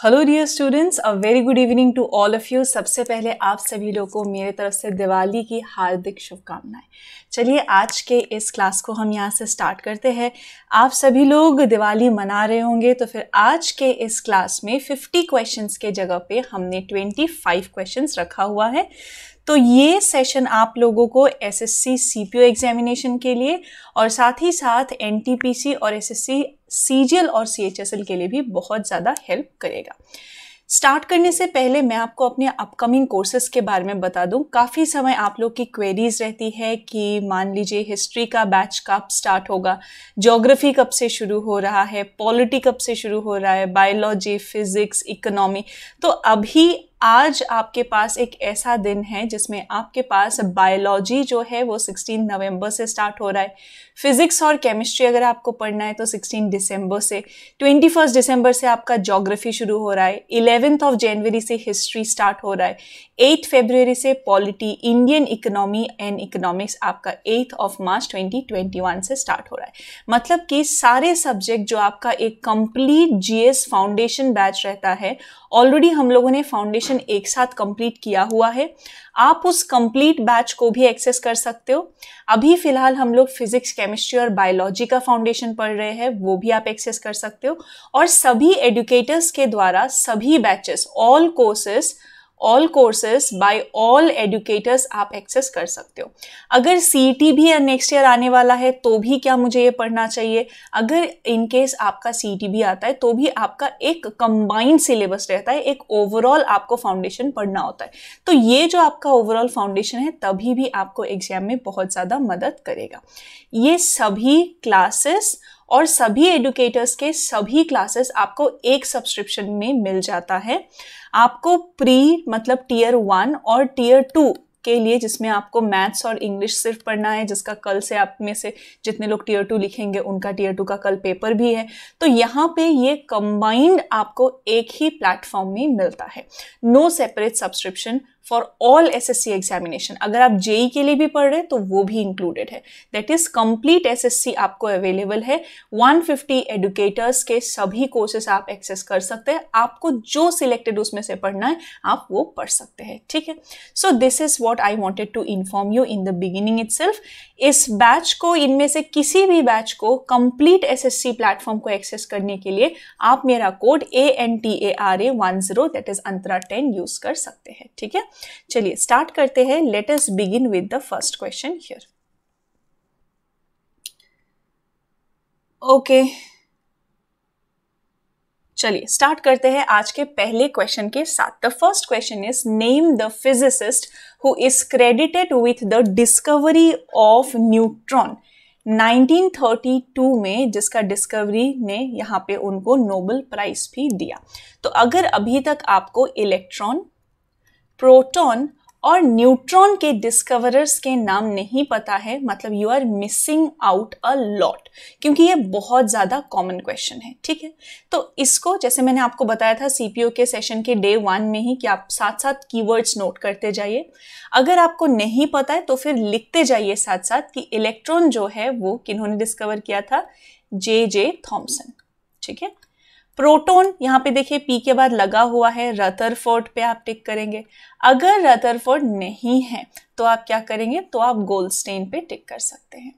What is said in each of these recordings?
Hello dear students a very good evening to all of you सबसे पहले आप सभी लोगों को मेरे तरफ से दिवाली की हार्दिक शुभकामनाएं चलिए आज के इस क्लास को हम यहाँ से स्टार्ट करते हैं आप सभी लोग दिवाली मना रहे होंगे तो फिर आज के इस क्लास में 50 क्वेश्चंस के जगह पे हमने 25 क्वेश्चंस रखा हुआ है तो ये सेशन आप लोगों को एस पी ओ एग्जामिनेशन के लिए और साथ ही साथ सी और एस जी एल और एल के लिए भी बहुत ज़्यादा हेल्प करेगा स्टार्ट करने से पहले मैं आपको अपने अपकमिंग कोर्सेज के बारे में बता दूं काफ़ी समय आप लोग की क्वेरीज रहती है कि मान लीजिए हिस्ट्री का बैच कब स्टार्ट होगा ज्योग्राफी कब से शुरू हो रहा है पॉलिटी कब से शुरू हो रहा है बायोलॉजी फिजिक्स इकोनॉमी तो अभी आज आपके पास एक ऐसा दिन है जिसमें आपके पास बायोलॉजी जो है वो 16 नवंबर से स्टार्ट हो रहा है फिजिक्स और केमिस्ट्री अगर आपको पढ़ना है तो 16 दिसंबर से 21 दिसंबर से आपका जोग्राफी शुरू हो रहा है इलेवेंथ ऑफ जनवरी से हिस्ट्री स्टार्ट हो रहा है एट फेबररी से polity Indian economy and economics आपका 8th ऑफ मार्च 2021 से स्टार्ट हो रहा है मतलब कि सारे सब्जेक्ट जो आपका एक कंप्लीट जीएस फाउंडेशन बैच रहता है ऑलरेडी हम लोगों ने फाउंडेशन एक साथ कंप्लीट किया हुआ है आप उस कंप्लीट बैच को भी एक्सेस कर सकते हो अभी फिलहाल हम लोग फिजिक्स केमिस्ट्री और बायोलॉजी का फाउंडेशन पढ़ रहे हैं वो भी आप एक्सेस कर सकते हो और सभी एडुकेटर्स के द्वारा सभी batches all courses all courses by all educators आप एक्सेस कर सकते हो अगर सी e भी नेक्स्ट ईयर आने वाला है तो भी क्या मुझे ये पढ़ना चाहिए अगर इन केस आपका सी e भी आता है तो भी आपका एक कंबाइंड सिलेबस रहता है एक ओवरऑल आपको फाउंडेशन पढ़ना होता है तो ये जो आपका ओवरऑल फाउंडेशन है तभी भी आपको एग्जाम में बहुत ज़्यादा मदद करेगा ये सभी क्लासेस और सभी एडुकेटर्स के सभी क्लासेस आपको एक सब्सक्रिप्शन में मिल जाता है आपको प्री मतलब टीयर वन और टीयर टू के लिए जिसमें आपको मैथ्स और इंग्लिश सिर्फ पढ़ना है जिसका कल से आप में से जितने लोग टीयर टू लिखेंगे उनका टीयर टू का कल पेपर भी है तो यहाँ पे ये कंबाइंड आपको एक ही प्लेटफॉर्म में मिलता है no separate subscription for all S S C examination अगर आप जेई e के लिए भी पढ़ रहे हैं तो वो भी इंक्लूडेड है दैट इज कंप्लीट सी आपको अवेलेबल है 150 एडुकेटर्स के सभी कोर्सेस आप एक्सेस कर सकते हैं आपको जो सिलेक्टेड उसमें से पढ़ना है आप वो पढ़ सकते हैं ठीक है so this is what I wanted to inform you in the beginning it इस बैच को इनमें से किसी भी बैच को कंप्लीट सी प्लेटफॉर्म को एक्सेस करने के लिए आप मेरा code A N T A R A one zero that is Antara ten use कर सकते हैं ठीक है चलिए स्टार्ट करते हैं let begin with the first question here okay चलिए स्टार्ट करते हैं आज के पहले क्वेश्चन के साथ the first question is name the physicist who is credited with the discovery of neutron 1932 में जिसका डिस्कवरी ने यहाँ पे उनको नोबल प्राइज भी दिया तो अगर अभी तक आपको इलेक्ट्रॉन प्रोटॉन और न्यूट्रॉन के डिस्कवरर्स के नाम नहीं पता है मतलब you are missing out a lot क्योंकि ये बहुत ज़्यादा कॉमन क्वेश्चन है ठीक है तो इसको जैसे मैंने आपको बताया था सीपीओ के सेशन के डे वन में ही कि आप साथ साथ कीवर्ड्स नोट करते जाइए अगर आपको नहीं पता है तो फिर लिखते जाइए साथ साथ कि इलेक्ट्रॉन जो है वो किन्होंने डिस्कवर किया था जे जे थॉम्सन ठीक है प्रोटोन यहाँ पे देखिए पी के बाद लगा हुआ है रतरफोर्ड पे आप टिक करेंगे अगर रतरफोर्ड नहीं है तो आप क्या करेंगे तो आप गोल्डस्टेन पे टिक कर सकते हैं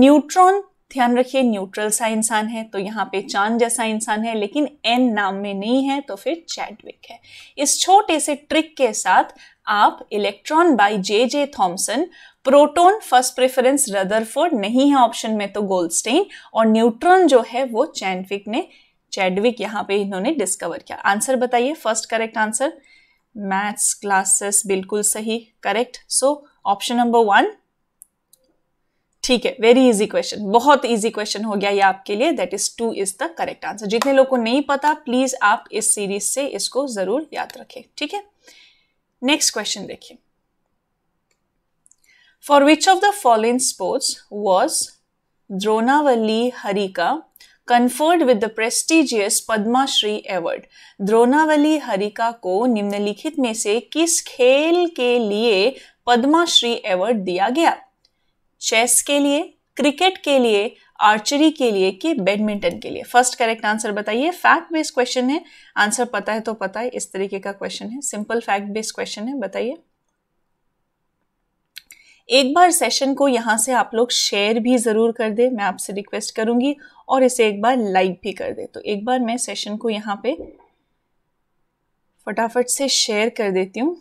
न्यूट्रॉन ध्यान रखिए न्यूट्रल सा इंसान है तो यहाँ पे चांद जैसा इंसान है लेकिन एन नाम में नहीं है तो फिर चैडविक है इस छोटे से ट्रिक के साथ आप electron by J J Thomson proton first preference Rutherford नहीं है ऑप्शन में तो गोल्डस्टेन और न्यूट्रॉन जो है वो चैंडविक ने चैडविक यहाँ पे इन्होंने डिस्कवर किया आंसर बताइए first correct answer maths classes बिल्कुल सही correct so option number one ठीक है वेरी इजी क्वेश्चन बहुत इजी क्वेश्चन हो गया ये आपके लिए that is two is the correct answer जितने लोगों को नहीं पता प्लीज आप इस सीरीज से इसको जरूर याद रखें ठीक है नेक्स्ट क्वेश्चन देखिए for which of the following sports was Dronavalli Harika conferred with the prestigious Padma Shri Shri Dronavalli Harika को निम्नलिखित में से किस खेल के लिए पद्माश्री एवॉर्ड अवार्ड दिया गया चेस के लिए क्रिकेट के लिए आर्चरी के लिए कि बैडमिंटन के लिए फर्स्ट करेक्ट आंसर बताइए फैक्ट बेस्ड क्वेश्चन है आंसर पता है तो पता है इस तरीके का क्वेश्चन है सिंपल फैक्ट बेस्ड क्वेश्चन है बताइए एक बार सेशन को यहाँ से आप लोग शेयर भी ज़रूर कर दें मैं आपसे रिक्वेस्ट करूँगी और इसे एक बार लाइक भी कर दें तो एक बार मैं सेशन को यहाँ पे फटाफट से शेयर कर देती हूँ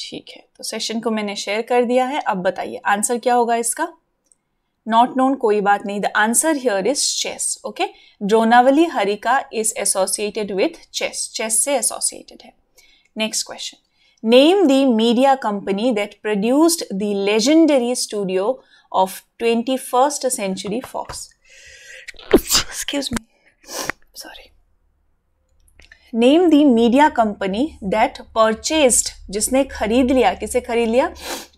ठीक है तो सेशन को मैंने शेयर कर दिया है अब बताइए आंसर क्या होगा इसका not known koi baat nahi the answer here is chess okay dronavali harika is associated with chess chess se associated hai next question name the media company that produced the legendary studio of 21st century fox excuse me sorry name the media company that purchased जिसने खरीद लिया किसे खरीद लिया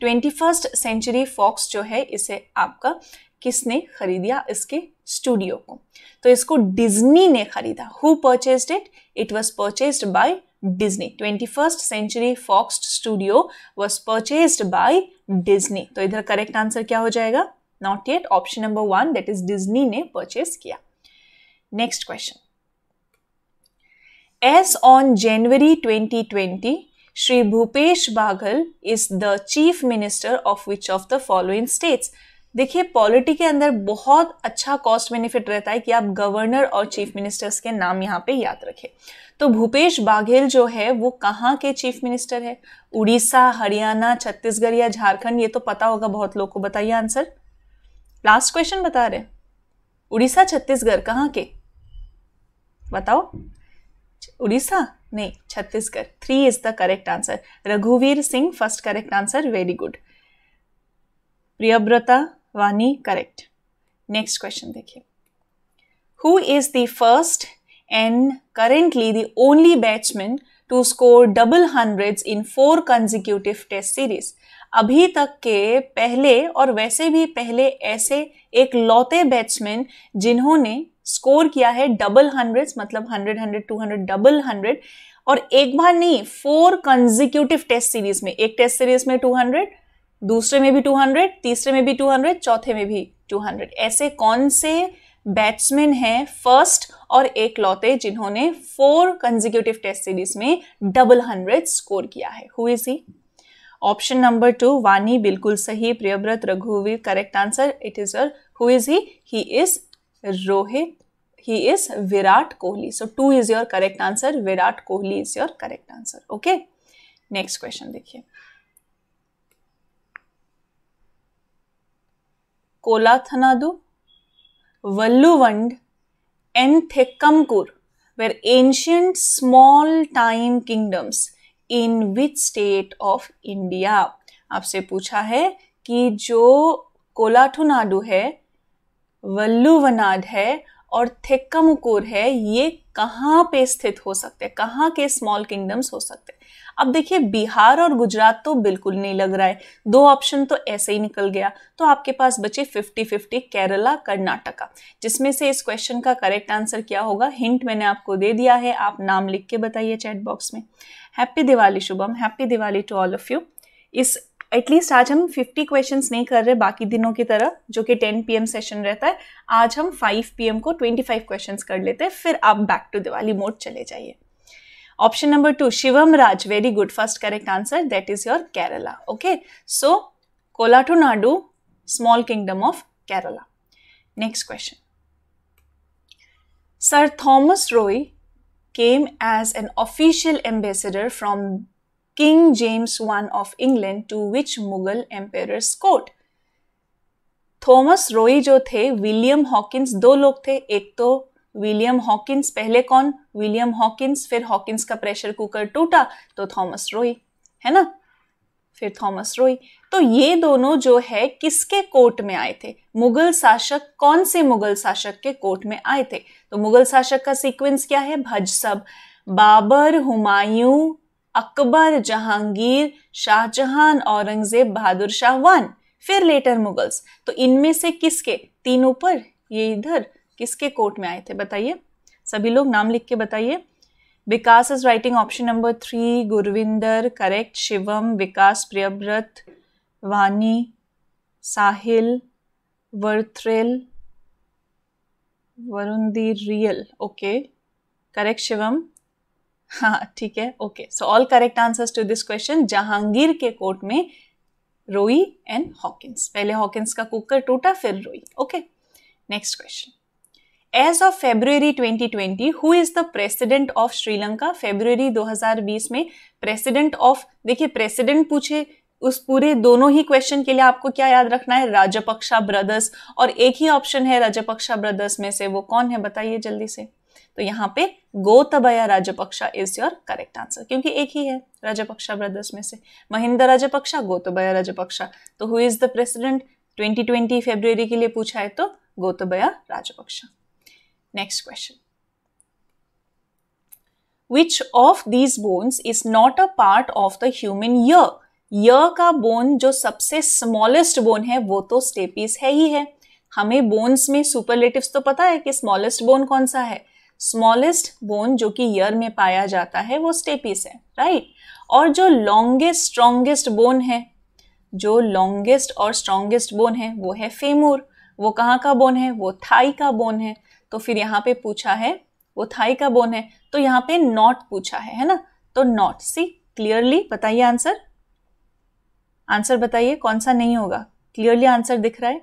twenty first century fox जो है इसे आपका किसने खरीदिया इसके स्टूडियो को तो इसको डिज्नी ने खरीदा who purchase it it was purchase by Disney twenty first century Fox studio was purchase by Disney तो इधर करेक्ट आंसर क्या हो जाएगा not yet option number one that is Disney ने परचेज किया next question As on January 2020, Shri Bhupesh Baghel is the chief minister of which of the following states? देखिए polity के अंदर बहुत अच्छा कॉस्ट बेनिफिट रहता है कि आप गवर्नर और चीफ मिनिस्टर्स के नाम यहाँ पे याद रखें तो भूपेश बाघेल जो है वो कहाँ के चीफ मिनिस्टर है उड़ीसा हरियाणा छत्तीसगढ़ या झारखंड ये तो पता होगा बहुत लोग को बताइए आंसर लास्ट क्वेश्चन बता रहे उड़ीसा छत्तीसगढ़ कहाँ के बताओ उड़ीसा नहीं Chhattisgarh three is the correct answer रघुवीर Singh first correct answer very good Priyavrata Vani correct next question देखिए who is the first and currently the only batsman to score double hundred in four consecutive test series अभी तक के पहले और वैसे भी पहले ऐसे एक लौते बैट्समैन जिन्होंने स्कोर किया है डबल हंड्रेड मतलब hundred hundred two hundred double hundred और एक बार नहीं फोर कंजिक्यूटिव टेस्ट सीरीज में एक टेस्ट सीरीज में टू हंड्रेड दूसरे में भी टू हंड्रेड तीसरे में भी टू हंड्रेड चौथे में भी टू हंड्रेड ऐसे कौन से बैट्समैन हैं फर्स्ट और एक लौते जिन्होंने फोर कंजिक्यूटिव टेस्ट सीरीज में डबल हंड्रेड स्कोर किया है हुई सी ऑप्शन नंबर टू वानी बिल्कुल सही प्रियव्रत रघुवीर correct answer it is uh who is he he is Rohit he is Virat Kohli so two is your correct answer Virat Kohli is your correct answer okay next question देखिए Kolathunadu Valluvanad and Thekkumkur were ancient small time kingdoms in which state of India आपसे पूछा है कि जो कोलाठुनाडु है वल्लुवनाड है और थेक्कमकोर है ये कहाँ पे स्थित हो सकते हैं कहाँ के स्मॉल किंगडम्स हो सकते हैं अब देखिए बिहार और गुजरात तो बिल्कुल नहीं लग रहा है दो ऑप्शन तो ऐसे ही निकल गया तो आपके पास बचे 50 50 केरला कर्नाटका जिसमें से इस क्वेश्चन का करेक्ट आंसर क्या होगा हिंट मैंने आपको दे दिया है आप नाम लिख के बताइए चैट बॉक्स में happy Diwali Shubham happy Diwali to all of you इस एटलीस्ट आज हम 50 क्वेश्चंस नहीं कर रहे बाकी दिनों की तरह जो कि 10 पीएम सेशन रहता है आज हम 5 पीएम को 25 क्वेश्चंस कर लेते हैं फिर आप बैक टू दिवाली मोड चले जाइए option number two Shivam Raj very good first correct answer that is your Kerala okay so Kolathunadu small kingdom of Kerala next question sir Thomas Roe came as an official ambassador from King James I of England to which Mughal emperor's court. Thomas Roe जो थे William Hawkins दो लोग थे एक तो William Hawkins पहले कौन William Hawkins फिर हॉकिंस का प्रेशर कुकर टूटा तो थॉमस रोई है ना फिर थॉमस रोई तो ये दोनों जो है किसके कोर्ट में आए थे मुगल शासक कौन से मुगल शासक के कोर्ट में आए थे तो मुगल शासक का सीक्वेंस क्या है भज सब बाबर हुमायूं अकबर जहांगीर शाहजहां औरंगजेब बहादुर शाह वन फिर लेटर मुगल्स तो इनमें से किसके तीन ऊपर ये इधर किसके कोर्ट में आए थे बताइए सभी लोग नाम लिख के बताइए Vikas is writing option number three Gurvinder correct Shivam Vikas Priyavrat Vani Sahil वर्थ्रिल Varun the real okay correct Shivam हाँ ठीक है okay so all correct answers to this question Jahangir के कोर्ट में रोई एंड हॉकिंस पहले हॉकिंस का कुकर टूटा फिर Roe okay next question as of February 2020 who is the president of Sri Lanka February 2020 में प्रेसिडेंट ऑफ देखिए प्रेसिडेंट पूछे उस पूरे दोनों ही क्वेश्चन के लिए आपको क्या याद रखना है राजपक्षा ब्रदर्स और एक ही ऑप्शन है राजपक्षा ब्रदर्स में से वो कौन है बताइए जल्दी से तो यहाँ पे Gotabaya Rajapaksa is your correct answer क्योंकि एक ही है राजपक्षा ब्रदर्स में से महिंदा राजपक्षा गोतबया राजपक्षा तो हु इज द प्रेसिडेंट 2020 फरवरी के लिए पूछा है तो Gotabaya Rajapaksa Next question. Which of these bones is not a part of the human ear? Ear का बोन जो सबसे स्मॉलेस्ट बोन है वो तो स्टेपीज है ही है हमें बोन्स में सुपरलेटिव तो पता है कि स्मॉलेस्ट बोन कौन सा है स्मॉलेस्ट बोन जो कि ईयर में पाया जाता है वो स्टेपीस है राइट और जो लॉन्गेस्ट स्ट्रोंगेस्ट बोन है जो लॉन्गेस्ट और स्ट्रोंगेस्ट बोन है वो है फेमूर वो कहाँ का बोन है वो थाई का बोन है तो फिर यहाँ पे पूछा है वो थाई का बोन है तो यहाँ पे नॉट पूछा है है ना तो नॉट सी क्लियरली बताइए आंसर आंसर बताइए कौन सा नहीं होगा क्लियरली आंसर दिख रहा है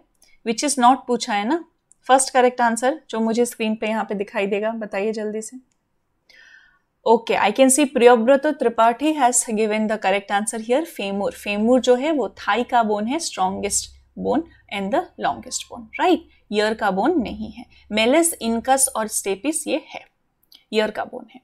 विच इज़ नॉट पूछा है ना फर्स्ट करेक्ट आंसर जो मुझे स्क्रीन पे यहाँ पे दिखाई देगा बताइए जल्दी से okay I can see Priyovrat Tripathi has given the correct answer here femur femur जो है वो थाई का बोन है strongest bone and the longest bone right ear का बोन नहीं है मेलेस इनकस और स्टेपिस ये है ईयर का बोन है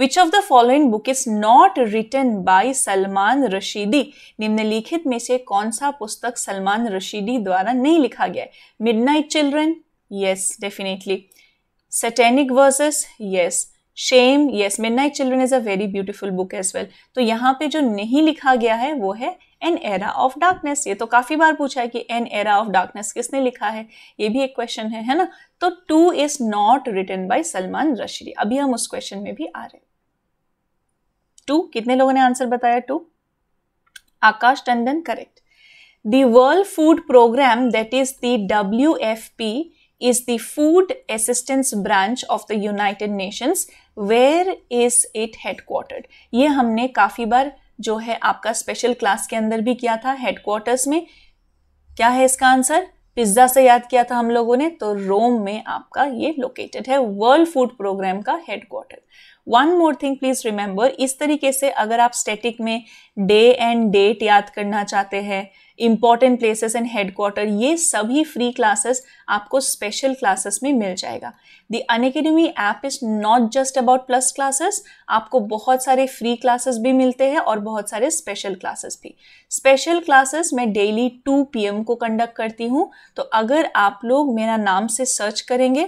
which of the following book is not written by Salman Rushdie निम्नलिखित में से कौन सा पुस्तक सलमान रशीदी द्वारा नहीं लिखा गया है night children yes definitely satanic verses yes shame yes night children is a very beautiful book as well तो यहाँ पे जो नहीं लिखा गया है वो है एन एरा ऑफ डार्कनेस ये तो काफ़ी बार पूछा है कि एन एरा ऑफ डार्कनेस किसने लिखा है ये भी एक क्वेश्चन है है ना तो two is not written by Salman Rushdie अभी हम उस क्वेश्चन में भी आ रहे हैं टू कितने लोगों ने आंसर बताया two Akash Tandon correct world food programme that is the W F P is the Food Assistance Branch of the United Nations. Where is it headquartered? ये हमने काफ़ी बार जो है आपका स्पेशल क्लास के अंदर भी किया था हेडक्वार्टर्स में क्या है इसका आंसर पिज्ज़ा से याद किया था हम लोगों ने तो रोम में आपका ये लोकेटेड है वर्ल्ड फूड प्रोग्राम का headquarter one more thing please remember इस तरीके से अगर आप स्टेटिक में डे एंड डेट याद करना चाहते हैं इंपॉर्टेंट प्लेसेस एंड हेडक्वार्टर ये सभी फ्री क्लासेस आपको स्पेशल क्लासेस में मिल जाएगा the Unacademy app is not just about plus classes आपको बहुत सारे फ्री क्लासेस भी मिलते हैं और बहुत सारे स्पेशल क्लासेस भी स्पेशल क्लासेस मैं डेली 2 पीएम को कंडक्ट करती हूँ तो अगर आप लोग मेरा नाम से सर्च करेंगे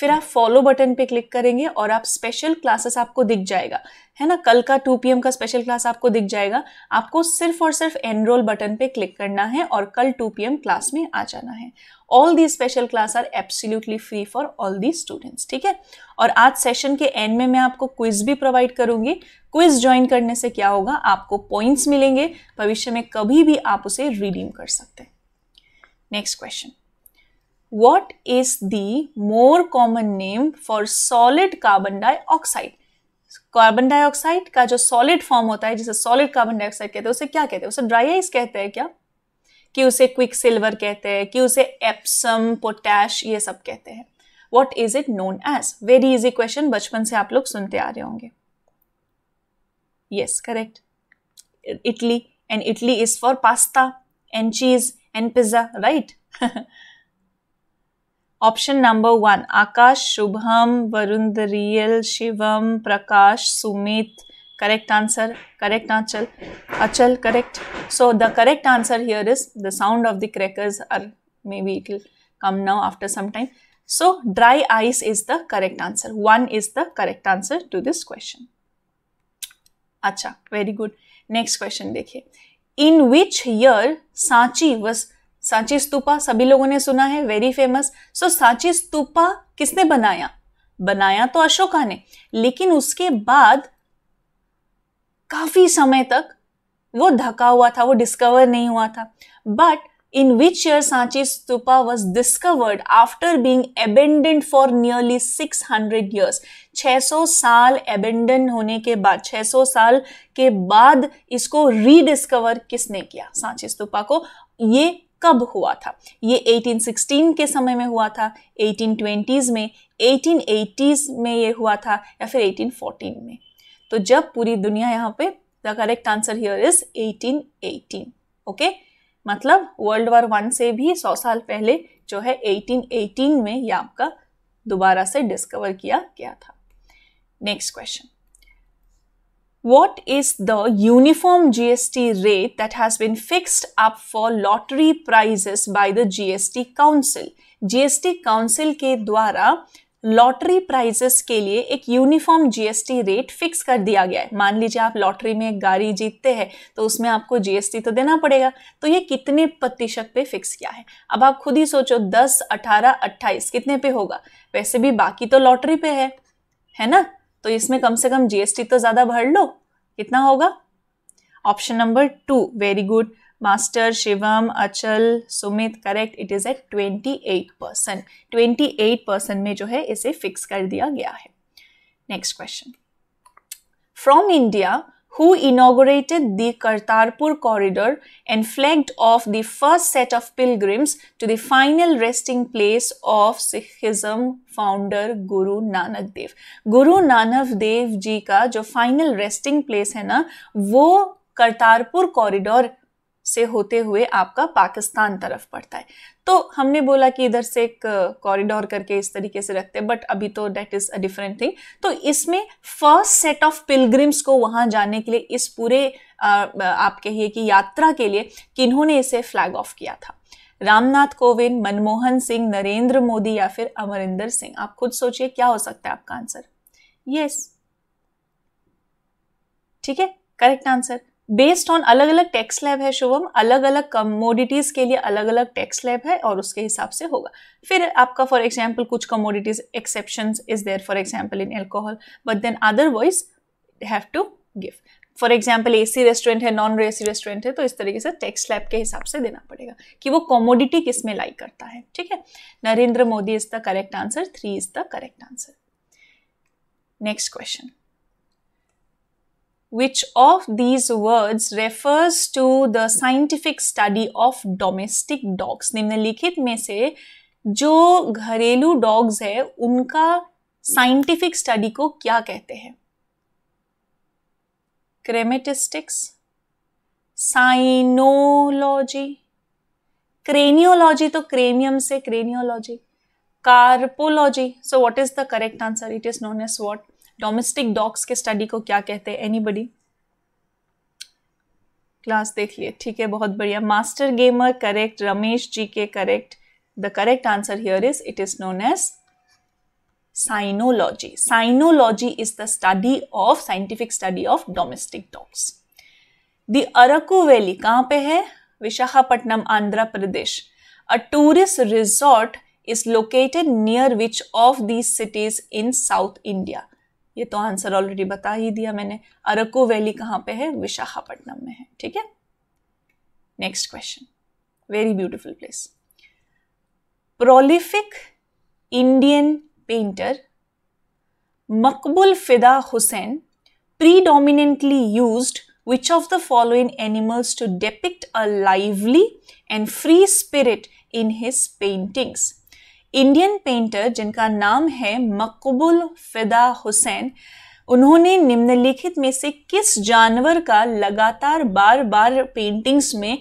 फिर आप फॉलो बटन पे क्लिक करेंगे और आप स्पेशल क्लासेस आपको दिख जाएगा है ना कल का 2 पीएम का स्पेशल क्लास आपको दिख जाएगा आपको सिर्फ और सिर्फ एनरोल बटन पे क्लिक करना है और कल 2 पीएम क्लास में आ जाना है all the special class are absolutely free for all the students ठीक है और आज सेशन के एंड में मैं आपको क्विज भी प्रोवाइड करूंगी क्विज ज्वाइन करने से क्या होगा आपको पॉइंट्स मिलेंगे भविष्य में कभी भी आप उसे रिडीम कर सकते हैं next question what is the more common name for solid carbon dioxide carbon dioxide का जो सॉलिड फॉर्म होता है जिसे सॉलिड कार्बन डाइऑक्साइड कहते हैं उसे क्या कहते हैं उसे ड्राई आइस कहते हैं क्या कि उसे क्विक सिल्वर कहते हैं कि उसे एप्सम पोटैश ये सब कहते हैं what is it known as very easy question बचपन से आप लोग सुनते आ रहे होंगे yes correct Italy and Italy is for pasta and cheese and pizza right option number one Akash Shubham Varun real Shivam Prakash Sumit correct answer correct Achal Achal correct so the correct answer here is the sound of the crackers are maybe it will come now after some time so dry ice is the correct answer one is the correct answer to this question अच्छा very good next question देखिए in which year Sanchi was Sanchi stupa सभी लोगों ने सुना है very famous so Sanchi stupa किसने बनाया बनाया तो अशोका ने लेकिन उसके बाद काफी समय तक वो ढका हुआ था वो डिस्कवर नहीं हुआ था but in which year Sanchi stupa was discovered after being abandoned for nearly six hundred years छ सौ साल एबेंडन होने के बाद सौ साल के बाद इसको रीडिस्कवर किसने किया सांची स्तूपा को ये कब हुआ था ये 1816 के समय में हुआ था 1820s में 1880s में ये हुआ था या फिर 1814 में तो जब पूरी दुनिया यहाँ पे the correct answer here is 1818 okay मतलब वर्ल्ड वॉर वन से भी सौ साल पहले जो है 1818 में ये आपका दोबारा से डिस्कवर किया गया था next question what is the uniform GST rate that has been fixed up for lottery prizes by the GST Council? GST Council के द्वारा लॉटरी प्राइजेस के लिए एक यूनिफॉर्म जीएसटी रेट फिक्स कर दिया गया है मान लीजिए आप लॉटरी में एक गाड़ी जीतते हैं तो उसमें आपको जीएसटी तो देना पड़ेगा तो ये कितने प्रतिशत पे फिक्स किया है अब आप खुद ही सोचो 10, 18, 28 कितने पे होगा वैसे भी बाकी तो लॉटरी पे है है ना तो इसमें कम से कम जीएसटी तो ज़्यादा भर लो कितना होगा option number two very good master Shivam Achal Sumit correct it is eight twenty eight percent twenty eight percent में जो है इसे फिक्स कर दिया गया है next question from India who inaugurated the Kartarpur corridor and flagged off the first set of pilgrims to the final resting place of Sikhism founder Guru Nanak Dev. Guru Nanak Dev Ji का जो final resting place है ना वो Kartarpur Corridor से होते हुए आपका पाकिस्तान तरफ पड़ता है तो हमने बोला कि इधर से एक कॉरिडोर करके इस तरीके से रखते हैं बट अभी तो date is a different thing तो इसमें फर्स्ट सेट ऑफ पिलग्रिम्स को वहाँ जाने के लिए इस पूरे आप कहिए कि यात्रा के लिए किन्होंने इसे फ्लैग ऑफ किया था रामनाथ कोविंद मनमोहन सिंह नरेंद्र मोदी या फिर अमरिंदर सिंह आप खुद सोचिए क्या हो सकता है आपका आंसर यस ठीक है करेक्ट आंसर बेस्ड ऑन अलग अलग टैक्स लैब है शुभम अलग अलग कमोडिटीज़ के लिए अलग अलग टैक्स लैब है और उसके हिसाब से होगा फिर आपका फॉर एग्जाम्पल कुछ commodities exception is there for example in alcohol but then otherwise have to give for example A C restaurant है नॉन ए सी रेस्टोरेंट है तो इस तरीके से टैक्स लैब के हिसाब से देना पड़ेगा कि वो कॉमोडिटी किस में लाई करता है ठीक है Narendra Modi is the correct answer three is the correct answer next question which of these words refers to the scientific study of domestic dogs निम्नलिखित में से जो घरेलू डॉग्स है उनका साइंटिफिक स्टडी को क्या कहते हैं क्रेमेटिस्टिक्स साइनोलॉजी क्रेनियोलॉजी तो क्रेनियम से craniology carpology so what is the correct answer it is known as what domestic dogs के स्टडी को क्या कहते हैं एनीबडी क्लास देख लिए ठीक है बहुत बढ़िया master gamer correct Ramesh ji के correct the correct answer here is it is known as cynology cynology is the study of scientific study of domestic dogs the araku valley कहां पे है Visakhapatnam Andhra Pradesh a tourist resort is located near which of these cities in South India ये तो answer already बता ही दिया मैंने अरको valley कहाँ पे है विशाखापट्टनम में है ठीक है next question very beautiful place prolific Indian painter Maqbool Fida Husain predominantly use which of the following animals to depict a lively and free spirit in his paintings Indian painter जिनका नाम है मकबुल फिदा हुसैन उन्होंने निम्नलिखित में से किस जानवर का लगातार बार बार पेंटिंग्स में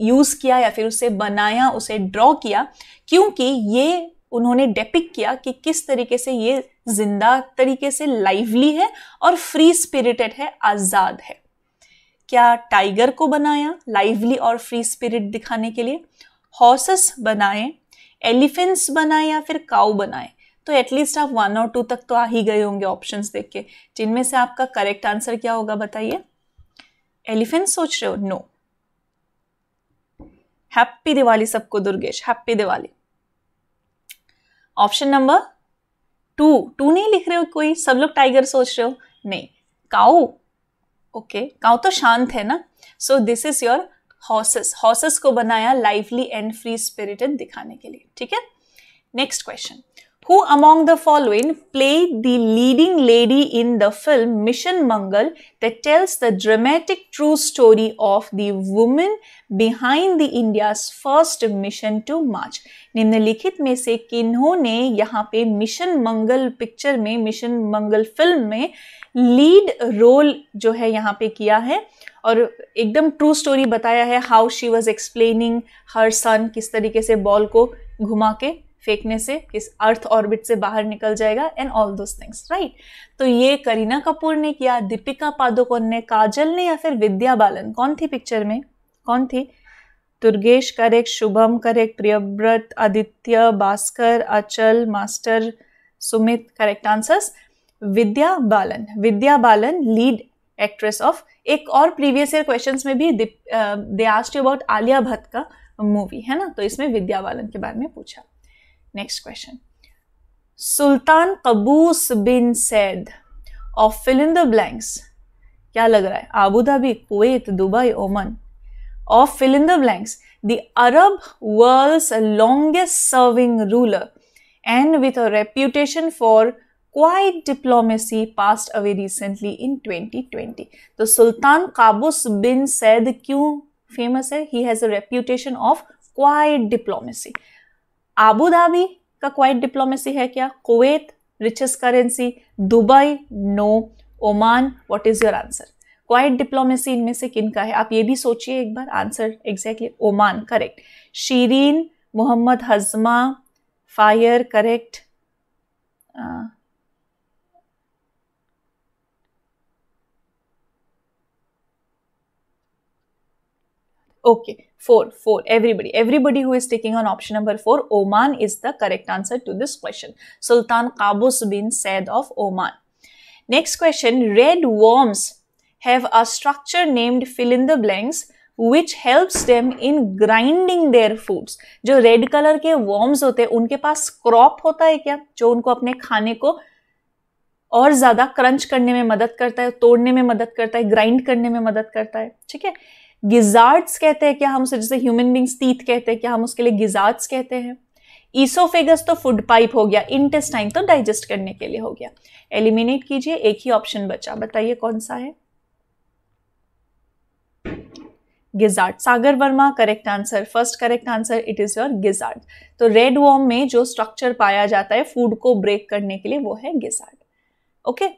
यूज़ किया या फिर उसे बनाया उसे ड्रॉ किया क्योंकि ये उन्होंने डेपिक किया कि किस तरीके से ये जिंदा तरीके से लाइवली है और फ्री स्पिरिटेड है आज़ाद है क्या टाइगर को बनाया लाइवली और फ्री स्पिरिट दिखाने के लिए हॉर्सेस बनाए एलिफेंट्स बनाए या फिर काउ बनाए तो एटलीस्ट आप वन और टू तक तो आ ही गए होंगे ऑप्शन देख के जिनमें से आपका करेक्ट आंसर क्या होगा बताइए एलिफेंट सोच रहे हो नो हैप्पी दिवाली सबको Durgesh happy Diwali option number two two नहीं लिख रहे हो कोई सब लोग टाइगर सोच रहे हो नहीं काउ ओके काउ तो शांत है ना so this is your horses horses को बनाया लाइवली एंड फ्री स्पिरिटेड दिखाने के लिए ठीक है next question Who among the following played the leading lady in the film Mission Mangal that tells the dramatic true story of the woman behind the India's first mission to Mars? निम्नलिखित में से किन्हों ने यहाँ पे Mission Mangal picture में Mission Mangal film में lead role जो है यहाँ पे किया है और एकदम ट्रू स्टोरी बताया है how she was explaining her son किस तरीके से बॉल को घुमा के फेंकने से किस अर्थ ऑर्बिट से बाहर निकल जाएगा and all those things right तो ये करीना कपूर ने किया दीपिका पादुकोण ने काजल ने या फिर विद्या बालन कौन थी पिक्चर में कौन थी Durgesh correct Shubham correct Priyavrat Aditya Bhaskar Achal master Sumit correct answers Vidya Balan Vidya Balan lead actress of एक और प्रीवियस ईयर क्वेश्चन में भी they asked about Alia Bhatt का मूवी है ना तो इसमें विद्या बालन के बारे में पूछा Next question. Sultan Qaboos bin said of fill in the blanks. क्या लग रहा है Abu Dhabi, Kuwait, Dubai, Oman. of fill in the blanks, the Arab world's longest serving ruler and with a reputation for quiet diplomacy passed away recently in 2020. The Sultan Qaboos bin Said Q famous hai? He has a reputation of quiet diplomacy. Abu Dhabi का quiet diplomacy है क्या Kuwait riches currency Dubai no Oman what is your answer quiet diplomacy इनमें से किन का है आप ये भी सोचिए एक बार answer exactly Oman correct Shirin Mohammad Hajma fire correct Okay, 4, 4, everybody. Everybody who is taking on option number 4, Oman is the correct answer to this question. Sultan Qaboos bin Said of Oman. Next question, red worms have a structure named fill in the blanks which helps them in grinding their foods जो red colour के worms होते हैं उनके पास crop होता है क्या जो उनको अपने खाने को और ज़्यादा क्रंच करने में मदद करता है तोड़ने में मदद करता है ग्राइंड करने में मदद करता है ठीक है गिजार्ड्स कहते हैं क्या हम उसे जैसे ह्यूमन बींग्स तीत कहते हैं क्या हम उसके लिए गिजार्ड्स कहते हैं ईसोफेगस तो फूड पाइप हो गया इंटेस्टाइन तो डाइजेस्ट करने के लिए हो गया एलिमिनेट कीजिए एक ही ऑप्शन बचा बताइए कौन सा है gizzard Sagar Verma correct answer first correct answer it is your gizzard तो रेड वॉर्म में जो स्ट्रक्चर पाया जाता है फूड को ब्रेक करने के लिए वो है gizzard okay okay?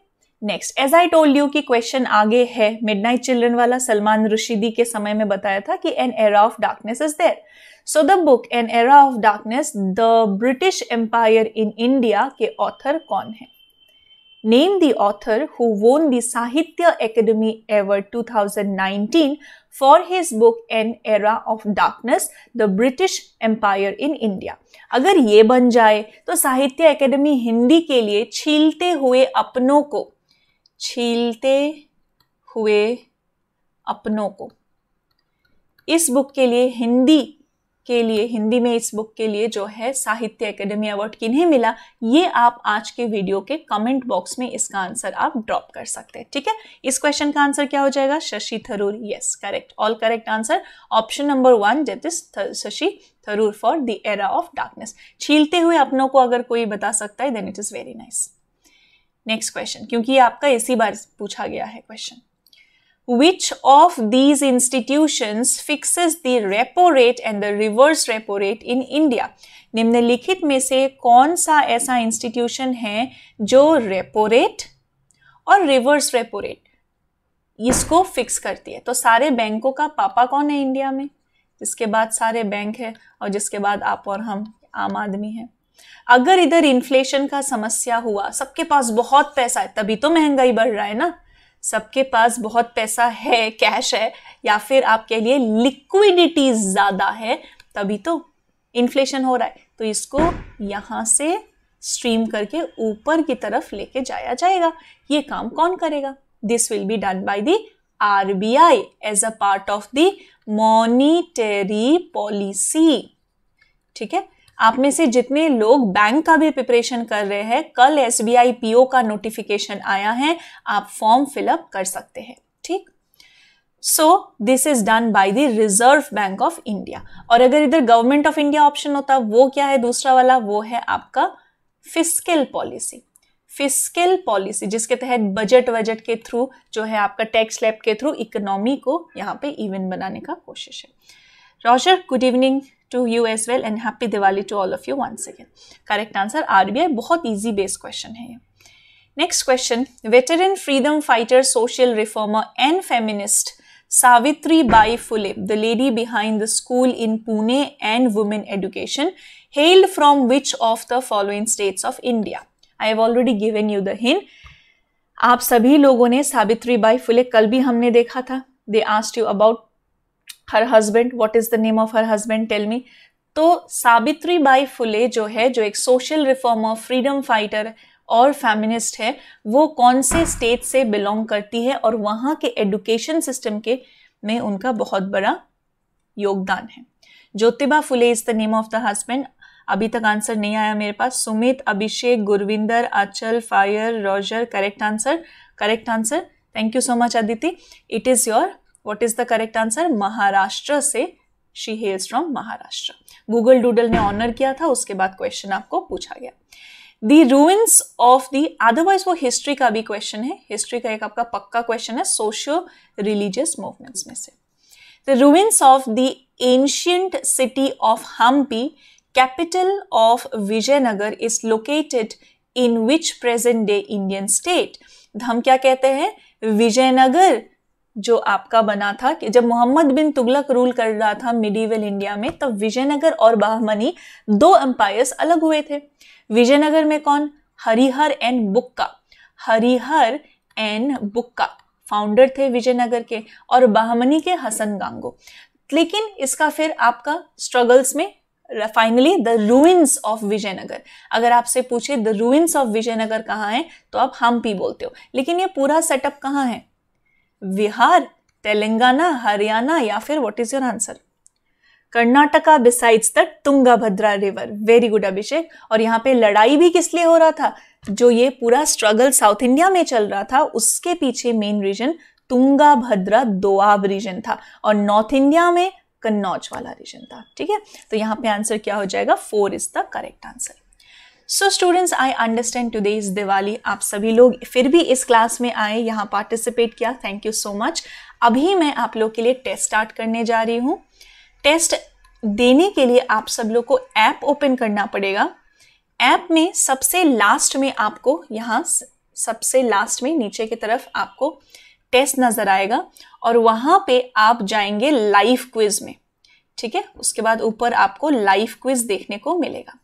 Next as I told you की क्वेश्चन आगे है मिड नाइट चिल्ड्रन वाला सलमान रुशिदी के समय में बताया था कि an era of darkness is there so the book an era of darkness the British Empire in India के ऑथर कौन है name the author who won the Sahitya Akademi award 2019 for his book an era of darkness the British Empire in India अगर ये बन जाए तो साहित्य academy Hindi के लिए छीलते हुए अपनों को छीलते हुए अपनों को इस बुक के लिए हिंदी के लिए हिंदी में इस बुक के लिए जो है साहित्य एकेडमी अवार्ड किन्हें मिला ये आप आज के वीडियो के कमेंट बॉक्स में इसका आंसर आप ड्रॉप कर सकते हैं ठीक है इस क्वेश्चन का आंसर क्या हो जाएगा Shashi Tharoor yes correct all correct answer option number one that is Shashi Tharoor for the era of darkness छीलते हुए अपनों को अगर कोई बता सकता है then it is very nice next question क्योंकि आपका इसी बार पूछा गया है question which of these institution fixes the repo rate and the reverse repo rate in India निम्नलिखित में से कौन सा ऐसा इंस्टीट्यूशन है जो रेपो रेट और रिवर्स रेपो रेट इसको फिक्स करती है तो सारे बैंकों का पापा कौन है इंडिया में जिसके बाद सारे बैंक है और जिसके बाद आप और हम आम आदमी हैं अगर इधर इन्फ्लेशन का समस्या हुआ सबके पास बहुत पैसा है तभी तो महंगाई बढ़ रहा है ना सबके पास बहुत पैसा है कैश है या फिर आपके लिए लिक्विडिटी ज़्यादा है तभी तो इन्फ्लेशन हो रहा है तो इसको यहां से स्ट्रीम करके ऊपर की तरफ लेके जाया जाएगा ये काम कौन करेगा this will be done by the R B I as a part of the monetary policy ठीक है आप में से जितने लोग बैंक का भी प्रिपरेशन कर रहे हैं कल S B I P O का नोटिफिकेशन आया है आप फॉर्म फिलअप कर सकते हैं ठीक so this is done by the Reserve Bank of India और अगर इधर गवर्नमेंट ऑफ इंडिया ऑप्शन होता वो क्या है दूसरा वाला वो है आपका फिस्किल पॉलिसी फिस्किल पॉलिसी जिसके तहत बजट बजट के थ्रू जो है आपका टैक्स लैप के थ्रू इकोनॉमी को यहाँ पे इवन बनाने का कोशिश है रोशर good evening to you as well and happy Diwali to all of you once again. Correct answer RBI बहुत easy base question है ये Next question veteran freedom fighter social reformer and feminist Savitri Bai Phule the lady behind the school in Pune and women education hailed from which of the following states of India I have already given you the hint आप सभी लोगों ने सावित्री बाई फुले कल भी हमने देखा था they asked you about her husband what is the name of her husband tell me तो सावित्री बाई फुले जो है जो एक सोशल रिफॉर्मर फ्रीडम फाइटर और फेमिनिस्ट है वो कौन से स्टेट से बिलोंग करती है और वहाँ के एडुकेशन सिस्टम के में उनका बहुत बड़ा योगदान है Jyotiba Phule is the name of the husband अभी तक आंसर नहीं आया मेरे पास Sumit Abhishek Gurvinder Achal fire Roger correct answer correct answer thank you so much Aditi it is your what is the correct answer Maharashtra से she hails from Maharashtra Google doodle ने ऑनर किया था उसके बाद क्वेश्चन आपको पूछा गया the ruins of the otherwise वो हिस्ट्री का भी क्वेश्चन है हिस्ट्री का एक आपका पक्का क्वेश्चन है सोशियो रिलीजियस मूवमेंट्स में से the ruins of the ancient city of Hampi capital of Vijayanagar is located in which present day Indian state हम क्या कहते हैं विजयनगर जो आपका बना था कि जब मोहम्मद बिन तुगलक रूल कर रहा था मिडीवल इंडिया में तब विजयनगर और बाहमनी दो एम्पायर्स अलग हुए थे विजयनगर में कौन Harihara and Bukka Harihara and Bukka founder थे विजयनगर के और बाहमनी के हसन गांगो लेकिन इसका फिर आपका स्ट्रगल्स में finally the ruins of Vijayanagar अगर आपसे पूछे द रूइंस ऑफ विजयनगर कहाँ है तो आप हम्पी बोलते हो लेकिन ये पूरा सेटअप कहाँ है बिहार तेलंगाना हरियाणा या फिर what is your answer Karnataka besides the Tungabhadra river very good Abhishek और यहाँ पे लड़ाई भी किस लिए हो रहा था जो ये पूरा स्ट्रगल साउथ इंडिया में चल रहा था उसके पीछे main region Tungabhadra Doab region था और नॉर्थ इंडिया में कन्नौज वाला रीजन था ठीक है तो यहाँ पे आंसर क्या हो जाएगा four is the correct answer so students I understand today is Diwali आप सभी लोग फिर भी इस क्लास में आए यहाँ पार्टिसिपेट किया थैंक यू सो मच अभी मैं आप लोग के लिए टेस्ट स्टार्ट करने जा रही हूँ टेस्ट देने के लिए आप सब लोग को ऐप ओपन करना पड़ेगा ऐप में सबसे लास्ट में आपको यहाँ सबसे लास्ट में नीचे की तरफ आपको टेस्ट नज़र आएगा और वहाँ पे आप जाएंगे लाइव क्विज में ठीक है उसके बाद ऊपर आपको लाइव क्विज देखने को मिलेगा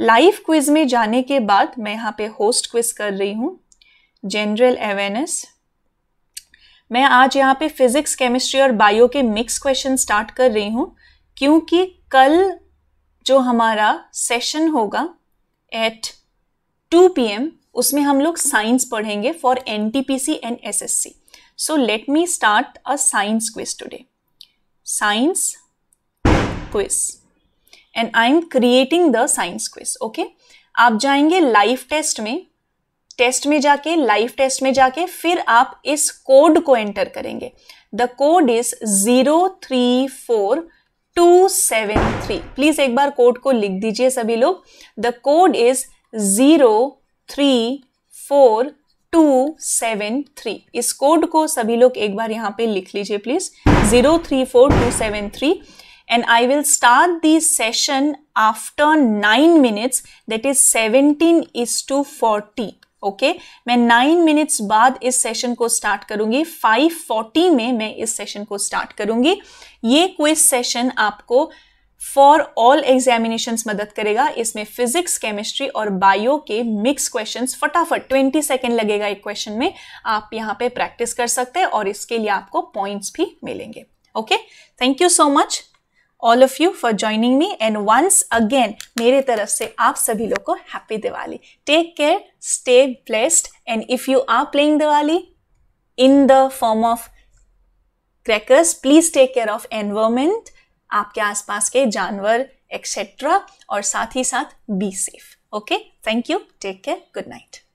लाइव क्विज में जाने के बाद मैं यहाँ पे होस्ट क्विज कर रही हूँ जनरल अवेयरनेस मैं आज यहाँ पे फिजिक्स केमिस्ट्री और बायो के मिक्स क्वेश्चन स्टार्ट कर रही हूँ क्योंकि कल जो हमारा सेशन होगा एट 2 पीएम उसमें हम लोग साइंस पढ़ेंगे for N T P C and S S C so let me start a science quiz today science quiz and I am creating the science quiz okay आप जाएंगे live test में test में जाके live test में जाके फिर आप इस कोड को एंटर करेंगे the code is zero three four two seven three please एक बार कोड को लिख दीजिए सभी लोग the code is zero three four two seven three इस कोड को सभी लोग एक बार यहाँ पे लिख लीजिए please zero three four two seven three and I will start the session after 9 minutes that is 17 is to 40. Okay okay? मैं नाइन मिनट्स बाद इस सेशन को स्टार्ट करूंगी 5:40 में मैं इस सेशन को स्टार्ट करूंगी ये क्विज सेशन आपको फॉर ऑल एग्जामिनेशंस मदद करेगा इसमें फिजिक्स केमिस्ट्री और बायो के मिक्स क्वेश्चंस फटाफट 20 सेकेंड लगेगा एक क्वेश्चन में आप यहाँ पे प्रैक्टिस कर सकते हैं और इसके लिए आपको पॉइंट्स भी मिलेंगे okay thank you so much all of you for joining me and once again मेरे तरफ से आप सभी लोग को happy Diwali take care stay blessed and if you are playing Diwali in the form of crackers please take care of environment आपके आसपास के जानवर एक्सेट्रा और साथ ही साथ be safe okay thank you take care good night